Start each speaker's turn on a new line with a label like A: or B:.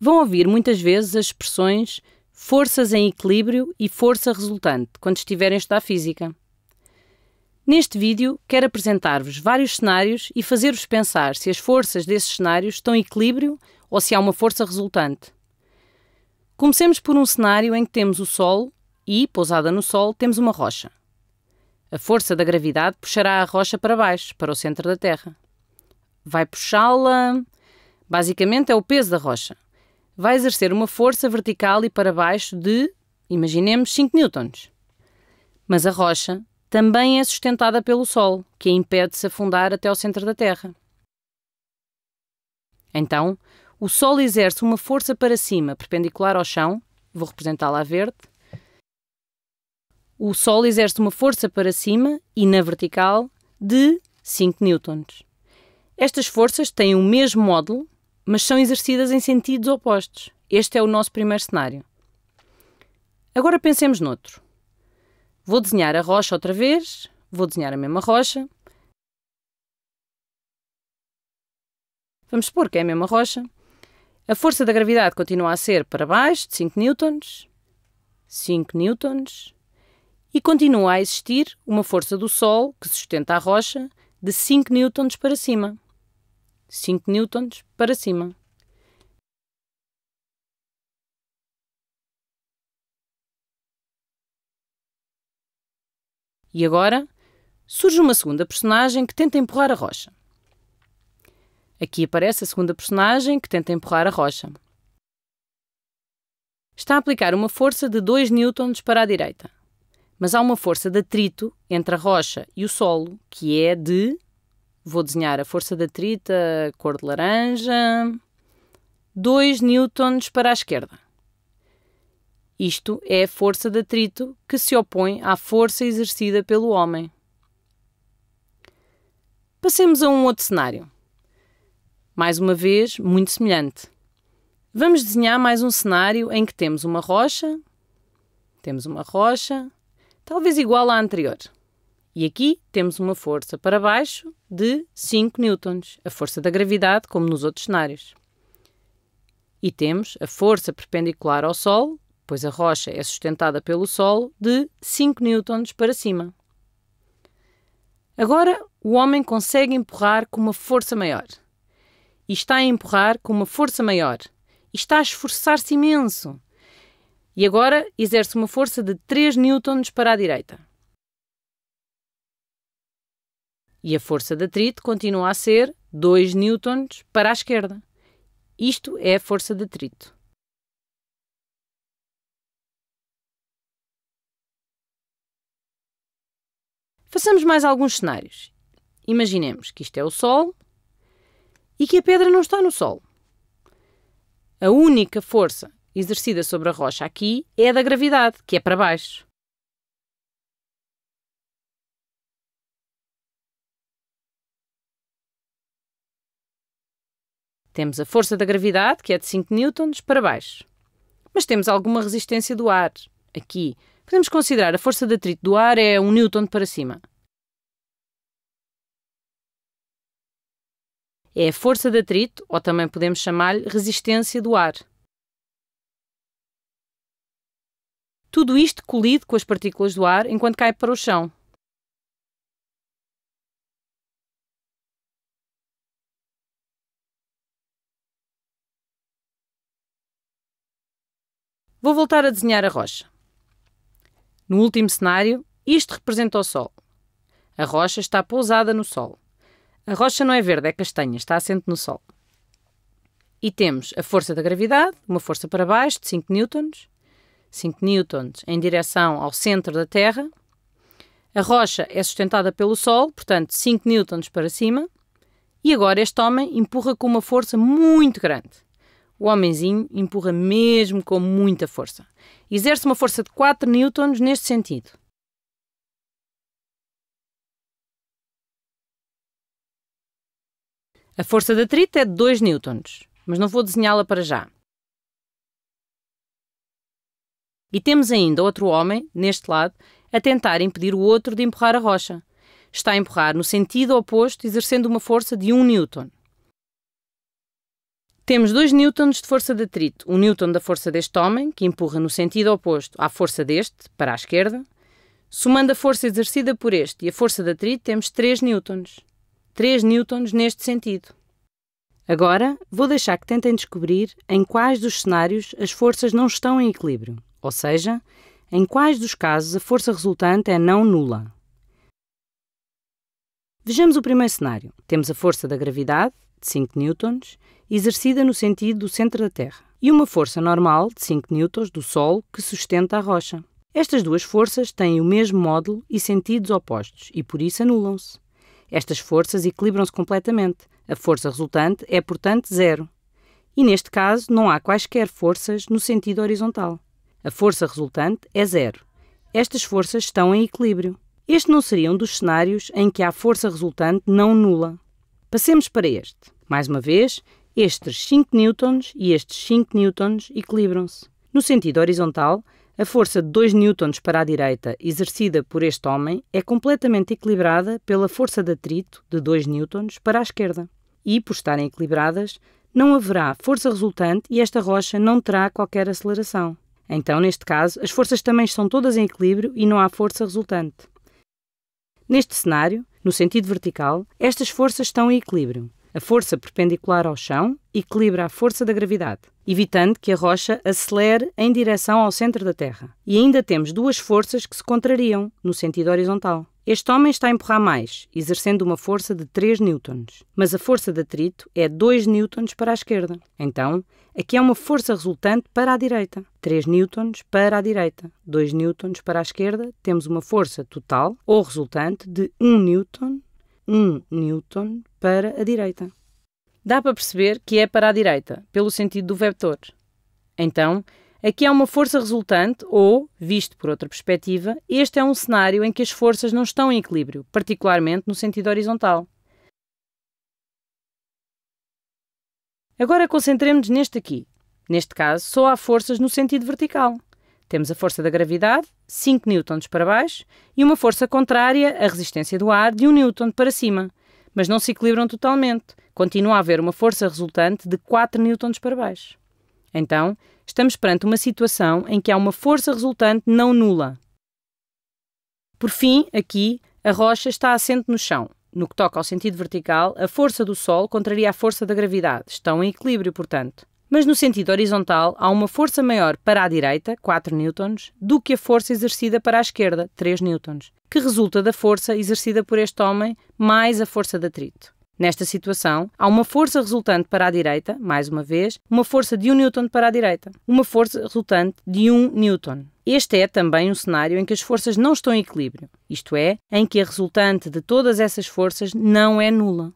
A: vão ouvir muitas vezes as expressões forças em equilíbrio e força resultante quando estiverem a estudar física. Neste vídeo, quero apresentar-vos vários cenários e fazer-vos pensar se as forças desses cenários estão em equilíbrio ou se há uma força resultante. Comecemos por um cenário em que temos o Sol e, pousada no Sol, temos uma rocha. A força da gravidade puxará a rocha para baixo, para o centro da Terra. Vai puxá-la. Basicamente, é o peso da rocha vai exercer uma força vertical e para baixo de, imaginemos, 5 newtons. Mas a rocha também é sustentada pelo Sol, que a impede de se afundar até ao centro da Terra. Então, o Sol exerce uma força para cima, perpendicular ao chão, vou representá-la a verde. O Sol exerce uma força para cima e na vertical de 5 newtons. Estas forças têm o mesmo módulo, mas são exercidas em sentidos opostos. Este é o nosso primeiro cenário. Agora pensemos noutro. Vou desenhar a rocha outra vez, vou desenhar a mesma rocha. Vamos supor que é a mesma rocha. A força da gravidade continua a ser para baixo de 5 newtons, 5 newtons, e continua a existir uma força do Sol que sustenta a rocha de 5 newtons para cima. 5 newtons para cima. E agora surge uma segunda personagem que tenta empurrar a rocha. Aqui aparece a segunda personagem que tenta empurrar a rocha. Está a aplicar uma força de 2 newtons para a direita, mas há uma força de atrito entre a rocha e o solo que é de Vou desenhar a força da trita cor de laranja, 2 newtons para a esquerda. Isto é a força de atrito que se opõe à força exercida pelo homem. Passemos a um outro cenário. Mais uma vez, muito semelhante. Vamos desenhar mais um cenário em que temos uma rocha, temos uma rocha, talvez igual à anterior. E aqui temos uma força para baixo de 5 newtons, a força da gravidade, como nos outros cenários. E temos a força perpendicular ao Sol, pois a rocha é sustentada pelo Sol, de 5 newtons para cima. Agora, o homem consegue empurrar com uma força maior. E está a empurrar com uma força maior. E está a esforçar-se imenso. E agora exerce uma força de 3 newtons para a direita. E a força de atrito continua a ser 2 newtons para a esquerda. Isto é a força de atrito. Façamos mais alguns cenários. Imaginemos que isto é o Sol e que a pedra não está no Sol. A única força exercida sobre a rocha aqui é a da gravidade, que é para baixo. Temos a força da gravidade, que é de 5 newtons, para baixo. Mas temos alguma resistência do ar. Aqui, podemos considerar a força de atrito do ar é 1 um newton para cima. É a força de atrito, ou também podemos chamar-lhe resistência do ar. Tudo isto colide com as partículas do ar enquanto cai para o chão, Vou voltar a desenhar a rocha. No último cenário, isto representa o Sol. A rocha está pousada no Sol. A rocha não é verde, é castanha, está assente no Sol. E temos a força da gravidade, uma força para baixo de 5 newtons, 5 newtons em direção ao centro da Terra. A rocha é sustentada pelo Sol, portanto 5 newtons para cima. E agora este homem empurra com uma força muito grande. O homenzinho empurra mesmo com muita força. Exerce uma força de 4 newtons neste sentido. A força da trita é de 2 newtons, mas não vou desenhá-la para já. E temos ainda outro homem, neste lado, a tentar impedir o outro de empurrar a rocha. Está a empurrar no sentido oposto, exercendo uma força de 1 newton. Temos 2 newtons de força de atrito. Um newton da força deste homem, que empurra no sentido oposto à força deste, para a esquerda. Somando a força exercida por este e a força de atrito, temos 3 newtons. 3 newtons neste sentido. Agora, vou deixar que tentem descobrir em quais dos cenários as forças não estão em equilíbrio, ou seja, em quais dos casos a força resultante é não nula. Vejamos o primeiro cenário. Temos a força da gravidade, de 5 N, exercida no sentido do centro da Terra, e uma força normal de 5 N do Sol que sustenta a rocha. Estas duas forças têm o mesmo módulo e sentidos opostos e por isso anulam-se. Estas forças equilibram-se completamente. A força resultante é, portanto, zero. E neste caso não há quaisquer forças no sentido horizontal. A força resultante é zero. Estas forças estão em equilíbrio. Este não seria um dos cenários em que há força resultante não nula. Passemos para este. Mais uma vez, estes 5 newtons e estes 5 newtons equilibram-se. No sentido horizontal, a força de 2 newtons para a direita exercida por este homem é completamente equilibrada pela força de atrito de 2 newtons para a esquerda. E, por estarem equilibradas, não haverá força resultante e esta rocha não terá qualquer aceleração. Então, neste caso, as forças também estão todas em equilíbrio e não há força resultante. Neste cenário, no sentido vertical, estas forças estão em equilíbrio. A força perpendicular ao chão equilibra a força da gravidade, evitando que a rocha acelere em direção ao centro da Terra. E ainda temos duas forças que se contrariam no sentido horizontal. Este homem está a empurrar mais, exercendo uma força de 3 newtons, mas a força de atrito é 2 newtons para a esquerda. Então, aqui há uma força resultante para a direita. 3 newtons para a direita, 2 newtons para a esquerda, temos uma força total ou resultante de 1 newton, 1 newton para a direita. Dá para perceber que é para a direita, pelo sentido do vetor. Então, Aqui há é uma força resultante, ou, visto por outra perspectiva, este é um cenário em que as forças não estão em equilíbrio, particularmente no sentido horizontal. Agora concentremos-nos neste aqui. Neste caso, só há forças no sentido vertical. Temos a força da gravidade, 5 newtons para baixo, e uma força contrária, a resistência do ar, de 1 newton para cima. Mas não se equilibram totalmente. Continua a haver uma força resultante de 4 newtons para baixo. Então, estamos perante uma situação em que há uma força resultante não nula. Por fim, aqui, a rocha está assente no chão. No que toca ao sentido vertical, a força do Sol contraria a força da gravidade, estão em equilíbrio, portanto. Mas no sentido horizontal, há uma força maior para a direita, 4 newtons, do que a força exercida para a esquerda, 3 newtons, que resulta da força exercida por este homem mais a força de atrito. Nesta situação, há uma força resultante para a direita, mais uma vez, uma força de 1 Newton para a direita, uma força resultante de 1 Newton. Este é também um cenário em que as forças não estão em equilíbrio, isto é, em que a resultante de todas essas forças não é nula.